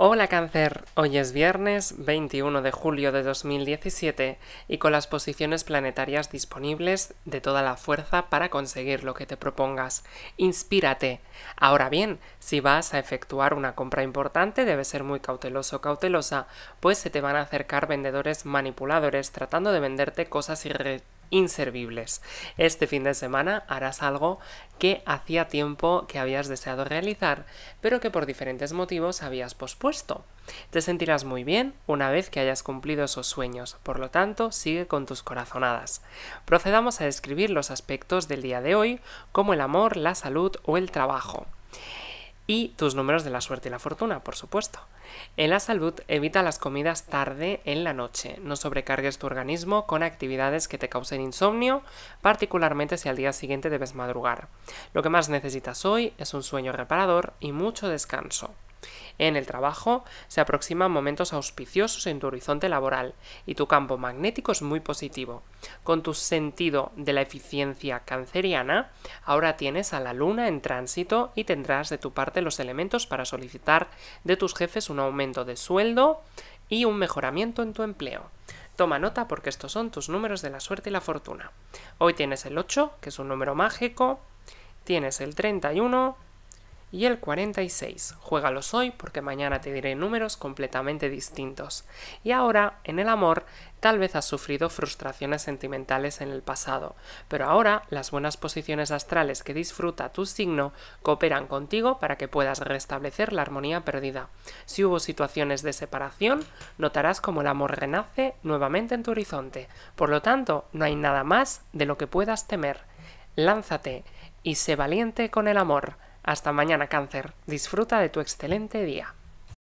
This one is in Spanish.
Hola cáncer, hoy es viernes 21 de julio de 2017 y con las posiciones planetarias disponibles de toda la fuerza para conseguir lo que te propongas. Inspírate. Ahora bien, si vas a efectuar una compra importante debe ser muy cauteloso o cautelosa, pues se te van a acercar vendedores manipuladores tratando de venderte cosas irre inservibles. Este fin de semana harás algo que hacía tiempo que habías deseado realizar, pero que por diferentes motivos habías pospuesto. Te sentirás muy bien una vez que hayas cumplido esos sueños, por lo tanto, sigue con tus corazonadas. Procedamos a describir los aspectos del día de hoy, como el amor, la salud o el trabajo y tus números de la suerte y la fortuna, por supuesto. En la salud, evita las comidas tarde en la noche. No sobrecargues tu organismo con actividades que te causen insomnio, particularmente si al día siguiente debes madrugar. Lo que más necesitas hoy es un sueño reparador y mucho descanso. En el trabajo se aproximan momentos auspiciosos en tu horizonte laboral y tu campo magnético es muy positivo. Con tu sentido de la eficiencia canceriana, ahora tienes a la luna en tránsito y tendrás de tu parte los elementos para solicitar de tus jefes un aumento de sueldo y un mejoramiento en tu empleo. Toma nota porque estos son tus números de la suerte y la fortuna. Hoy tienes el 8, que es un número mágico, tienes el 31, y el 46, juégalos hoy porque mañana te diré números completamente distintos. Y ahora, en el amor, tal vez has sufrido frustraciones sentimentales en el pasado, pero ahora las buenas posiciones astrales que disfruta tu signo cooperan contigo para que puedas restablecer la armonía perdida. Si hubo situaciones de separación, notarás como el amor renace nuevamente en tu horizonte. Por lo tanto, no hay nada más de lo que puedas temer. Lánzate y sé valiente con el amor. Hasta mañana, cáncer. Disfruta de tu excelente día.